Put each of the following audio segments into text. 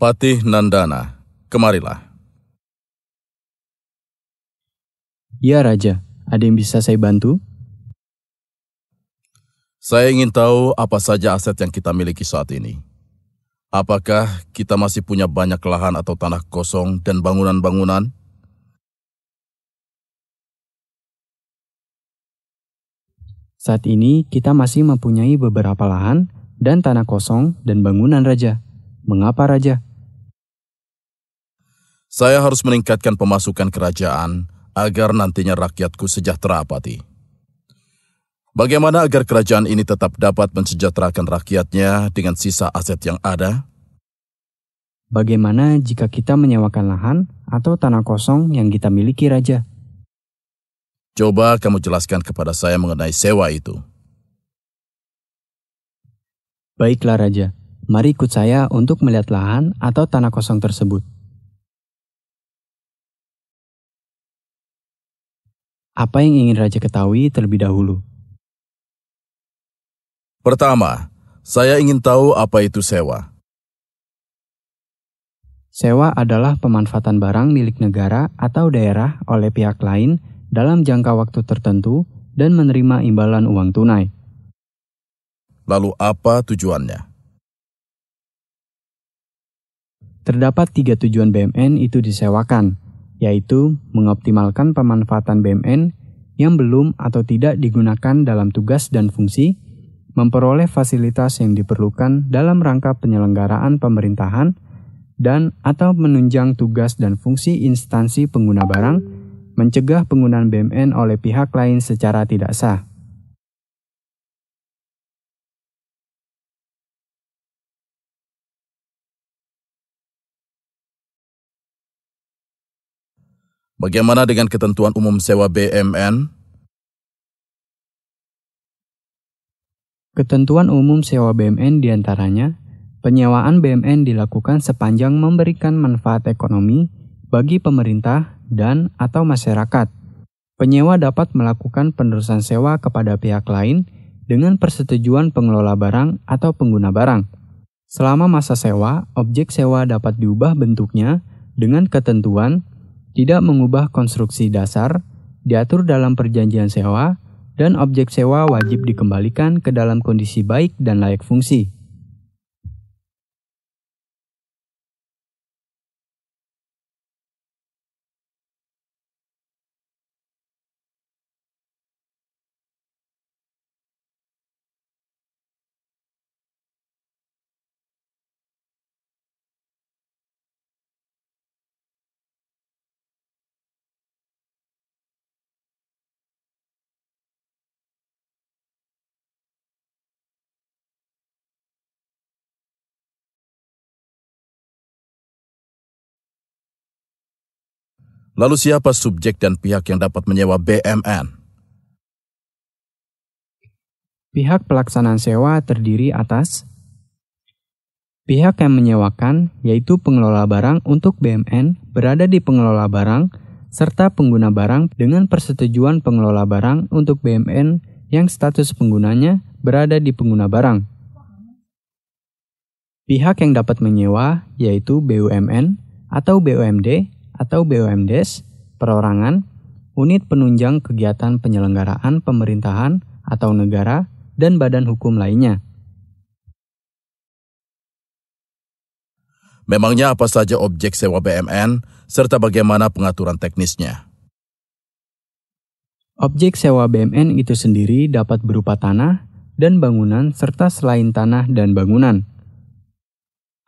Patih Nandana, kemarilah. Ya Raja, ada yang bisa saya bantu? Saya ingin tahu apa saja aset yang kita miliki saat ini. Apakah kita masih punya banyak lahan atau tanah kosong dan bangunan-bangunan? Saat ini kita masih mempunyai beberapa lahan dan tanah kosong dan bangunan raja. Mengapa raja? Saya harus meningkatkan pemasukan kerajaan agar nantinya rakyatku sejahtera apati. Bagaimana agar kerajaan ini tetap dapat mensejahterakan rakyatnya dengan sisa aset yang ada? Bagaimana jika kita menyewakan lahan atau tanah kosong yang kita miliki, Raja? Coba kamu jelaskan kepada saya mengenai sewa itu. Baiklah, Raja. Mari ikut saya untuk melihat lahan atau tanah kosong tersebut. Apa yang ingin Raja ketahui terlebih dahulu? Pertama, saya ingin tahu apa itu sewa. Sewa adalah pemanfaatan barang milik negara atau daerah oleh pihak lain dalam jangka waktu tertentu dan menerima imbalan uang tunai. Lalu apa tujuannya? Terdapat tiga tujuan BMN itu disewakan, yaitu mengoptimalkan pemanfaatan BMN yang belum atau tidak digunakan dalam tugas dan fungsi, memperoleh fasilitas yang diperlukan dalam rangka penyelenggaraan pemerintahan, dan atau menunjang tugas dan fungsi instansi pengguna barang, mencegah penggunaan BMN oleh pihak lain secara tidak sah. Bagaimana dengan ketentuan umum sewa BMN? Ketentuan umum sewa BMN diantaranya, penyewaan BMN dilakukan sepanjang memberikan manfaat ekonomi bagi pemerintah dan atau masyarakat. Penyewa dapat melakukan penerusan sewa kepada pihak lain dengan persetujuan pengelola barang atau pengguna barang. Selama masa sewa, objek sewa dapat diubah bentuknya dengan ketentuan tidak mengubah konstruksi dasar, diatur dalam perjanjian sewa, dan objek sewa wajib dikembalikan ke dalam kondisi baik dan layak fungsi. Lalu siapa subjek dan pihak yang dapat menyewa BMN? Pihak pelaksanaan sewa terdiri atas pihak yang menyewakan yaitu pengelola barang untuk BMN berada di pengelola barang serta pengguna barang dengan persetujuan pengelola barang untuk BMN yang status penggunanya berada di pengguna barang. Pihak yang dapat menyewa yaitu BUMN atau BUMD atau BUMDes, perorangan, unit penunjang kegiatan penyelenggaraan pemerintahan atau negara, dan badan hukum lainnya. Memangnya apa saja objek sewa BMN serta bagaimana pengaturan teknisnya? Objek sewa BMN itu sendiri dapat berupa tanah dan bangunan serta selain tanah dan bangunan.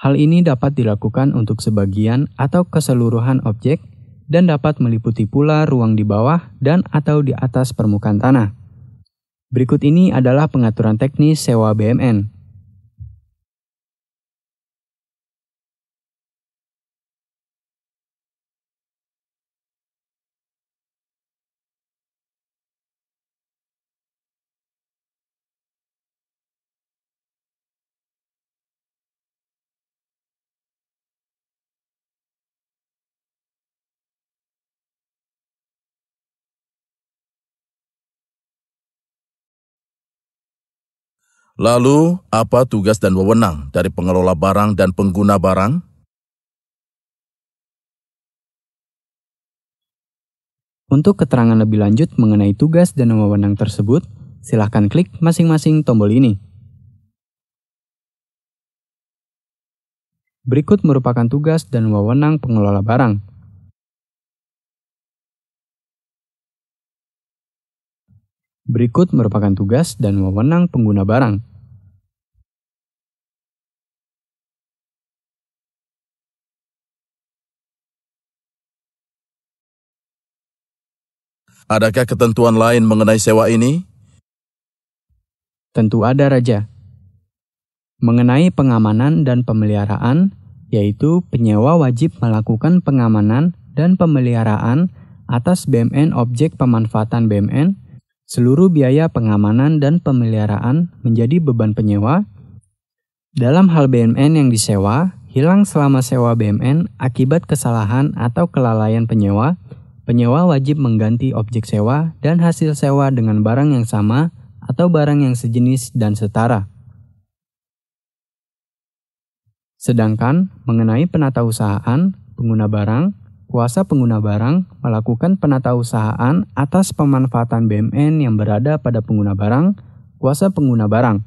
Hal ini dapat dilakukan untuk sebagian atau keseluruhan objek dan dapat meliputi pula ruang di bawah dan atau di atas permukaan tanah. Berikut ini adalah pengaturan teknis sewa BMN. Lalu, apa tugas dan wewenang dari pengelola barang dan pengguna barang? Untuk keterangan lebih lanjut mengenai tugas dan wewenang tersebut, silakan klik masing-masing tombol ini. Berikut merupakan tugas dan wewenang pengelola barang. Berikut merupakan tugas dan wewenang pengguna barang. Adakah ketentuan lain mengenai sewa ini? Tentu ada, Raja. Mengenai pengamanan dan pemeliharaan, yaitu penyewa wajib melakukan pengamanan dan pemeliharaan atas BMN objek pemanfaatan BMN seluruh biaya pengamanan dan pemeliharaan menjadi beban penyewa. Dalam hal BMN yang disewa, hilang selama sewa BMN akibat kesalahan atau kelalaian penyewa, penyewa wajib mengganti objek sewa dan hasil sewa dengan barang yang sama atau barang yang sejenis dan setara. Sedangkan mengenai penata usahaan, pengguna barang, kuasa pengguna barang melakukan penatausahaan atas pemanfaatan BMN yang berada pada pengguna barang, kuasa pengguna barang.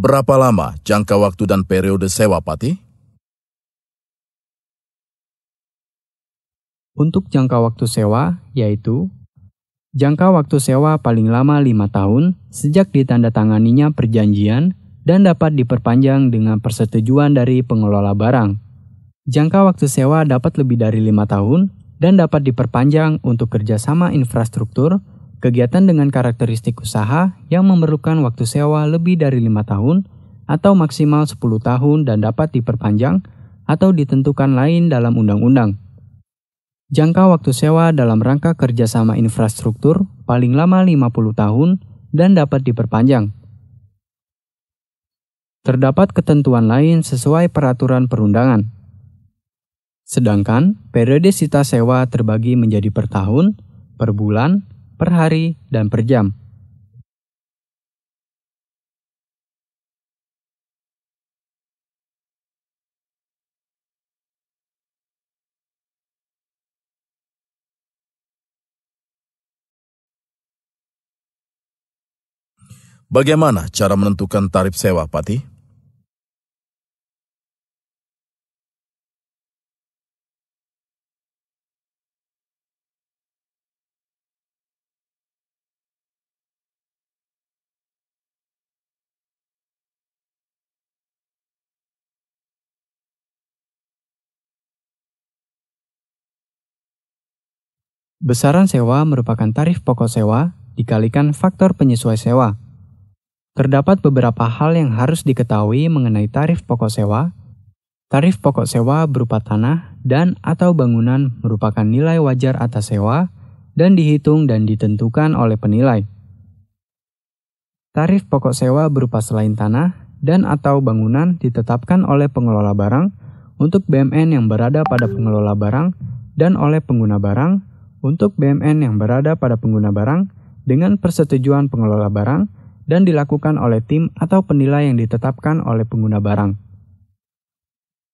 Berapa lama jangka waktu dan periode sewa pati? Untuk jangka waktu sewa, yaitu Jangka waktu sewa paling lama 5 tahun sejak ditandatanganinya perjanjian dan dapat diperpanjang dengan persetujuan dari pengelola barang. Jangka waktu sewa dapat lebih dari 5 tahun dan dapat diperpanjang untuk kerjasama infrastruktur, kegiatan dengan karakteristik usaha yang memerlukan waktu sewa lebih dari 5 tahun atau maksimal 10 tahun dan dapat diperpanjang atau ditentukan lain dalam undang-undang. Jangka waktu sewa dalam rangka kerjasama infrastruktur paling lama 50 tahun dan dapat diperpanjang. Terdapat ketentuan lain sesuai peraturan perundangan. Sedangkan periode sita sewa terbagi menjadi per tahun, per bulan, per hari, dan per jam. Bagaimana cara menentukan tarif sewa, Pati? Besaran sewa merupakan tarif pokok sewa dikalikan faktor penyesuaian sewa terdapat beberapa hal yang harus diketahui mengenai tarif pokok sewa. Tarif pokok sewa berupa tanah dan atau bangunan merupakan nilai wajar atas sewa dan dihitung dan ditentukan oleh penilai. Tarif pokok sewa berupa selain tanah dan atau bangunan ditetapkan oleh pengelola barang untuk BMN yang berada pada pengelola barang dan oleh pengguna barang untuk BMN yang berada pada pengguna barang dengan persetujuan pengelola barang dan dilakukan oleh tim atau penilai yang ditetapkan oleh pengguna barang.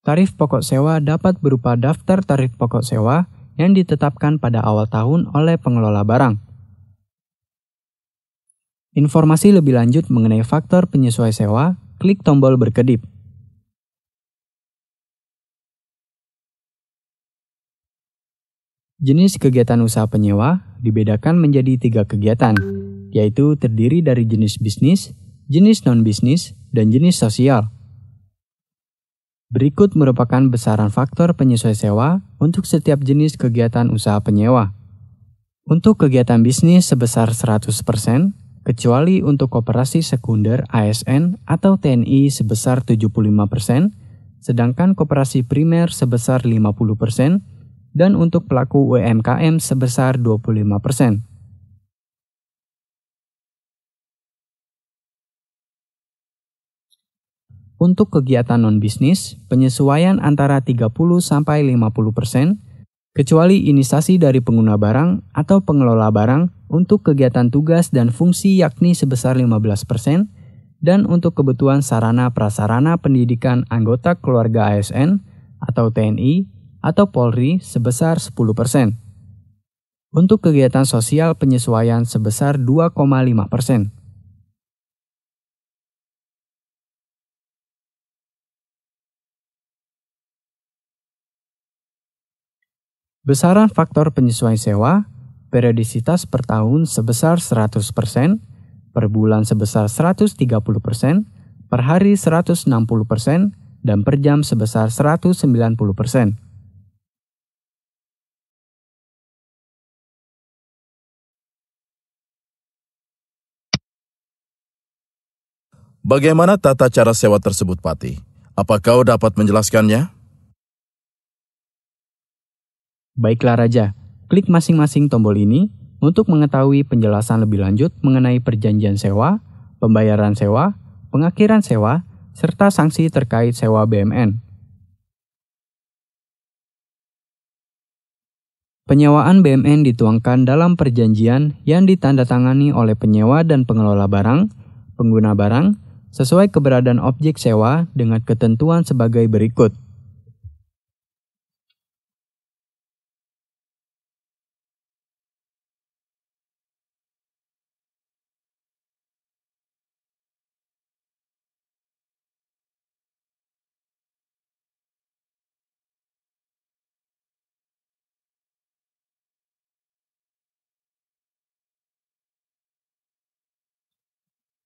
Tarif pokok sewa dapat berupa daftar tarif pokok sewa yang ditetapkan pada awal tahun oleh pengelola barang. Informasi lebih lanjut mengenai faktor penyesuaian sewa, klik tombol berkedip. Jenis kegiatan usaha penyewa dibedakan menjadi tiga kegiatan, yaitu terdiri dari jenis bisnis, jenis non-bisnis, dan jenis sosial. Berikut merupakan besaran faktor penyesuai sewa untuk setiap jenis kegiatan usaha penyewa. Untuk kegiatan bisnis sebesar 100%, kecuali untuk kooperasi sekunder ASN atau TNI sebesar 75%, sedangkan kooperasi primer sebesar 50%, dan untuk pelaku UMKM sebesar 25%. Untuk kegiatan non-bisnis, penyesuaian antara 30 sampai 50%, kecuali inisiasi dari pengguna barang atau pengelola barang untuk kegiatan tugas dan fungsi yakni sebesar 15%, persen, dan untuk kebutuhan sarana prasarana pendidikan anggota keluarga ASN atau TNI atau Polri sebesar 10%. persen. Untuk kegiatan sosial penyesuaian sebesar 2,5 persen. Besaran faktor penyesuaian sewa, periodisitas per tahun sebesar 100%, per bulan sebesar 130%, per hari 160%, dan per jam sebesar 190%. Bagaimana tata cara sewa tersebut, Pati? Apa kau dapat menjelaskannya? Baiklah Raja, klik masing-masing tombol ini untuk mengetahui penjelasan lebih lanjut mengenai perjanjian sewa, pembayaran sewa, pengakhiran sewa, serta sanksi terkait sewa BMN. Penyewaan BMN dituangkan dalam perjanjian yang ditandatangani oleh penyewa dan pengelola barang, pengguna barang, sesuai keberadaan objek sewa dengan ketentuan sebagai berikut.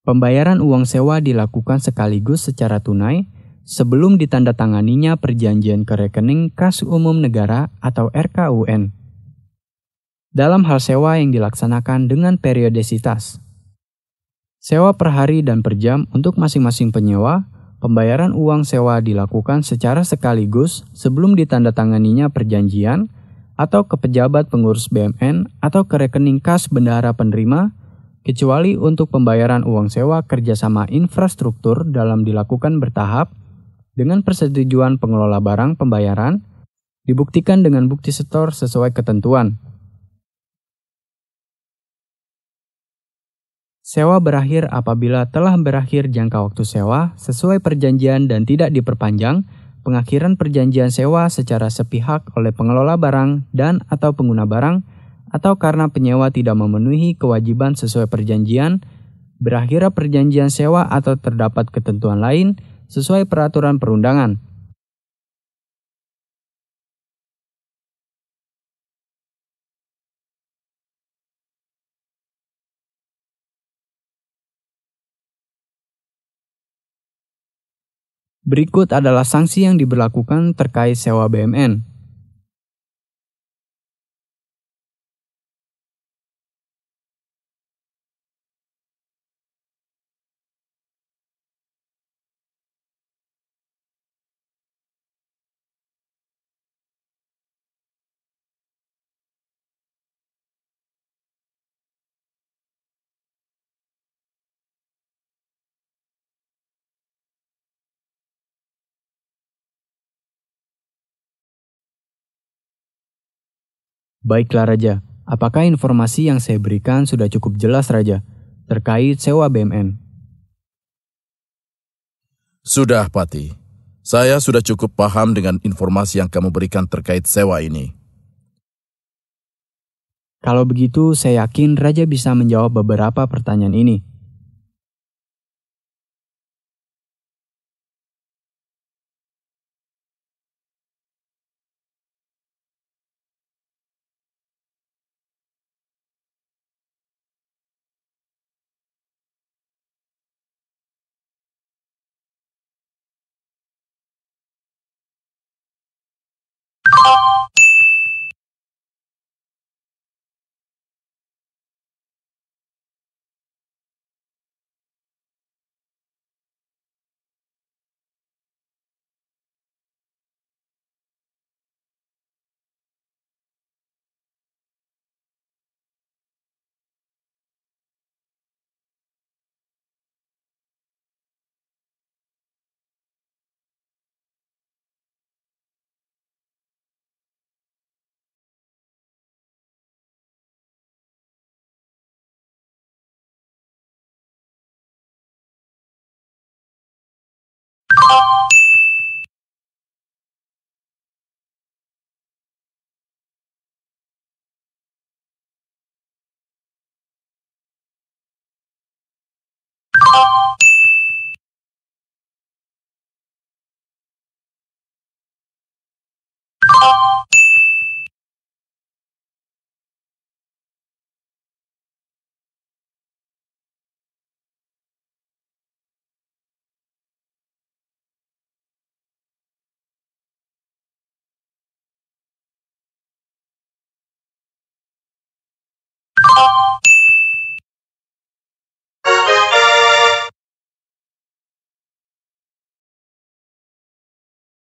Pembayaran uang sewa dilakukan sekaligus secara tunai sebelum ditandatanganinya perjanjian ke rekening Kas Umum Negara atau RKUN. Dalam hal sewa yang dilaksanakan dengan periodisitas. Sewa per hari dan per jam untuk masing-masing penyewa, pembayaran uang sewa dilakukan secara sekaligus sebelum ditandatanganinya perjanjian atau ke pejabat pengurus BMN atau ke rekening kas bendahara penerima kecuali untuk pembayaran uang sewa kerjasama infrastruktur dalam dilakukan bertahap dengan persetujuan pengelola barang pembayaran, dibuktikan dengan bukti setor sesuai ketentuan. Sewa berakhir apabila telah berakhir jangka waktu sewa sesuai perjanjian dan tidak diperpanjang, pengakhiran perjanjian sewa secara sepihak oleh pengelola barang dan atau pengguna barang atau karena penyewa tidak memenuhi kewajiban sesuai perjanjian, berakhir perjanjian sewa atau terdapat ketentuan lain sesuai peraturan perundangan. Berikut adalah sanksi yang diberlakukan terkait sewa BMN. Baiklah Raja, apakah informasi yang saya berikan sudah cukup jelas Raja terkait sewa BMN? Sudah Pati, saya sudah cukup paham dengan informasi yang kamu berikan terkait sewa ini. Kalau begitu, saya yakin Raja bisa menjawab beberapa pertanyaan ini.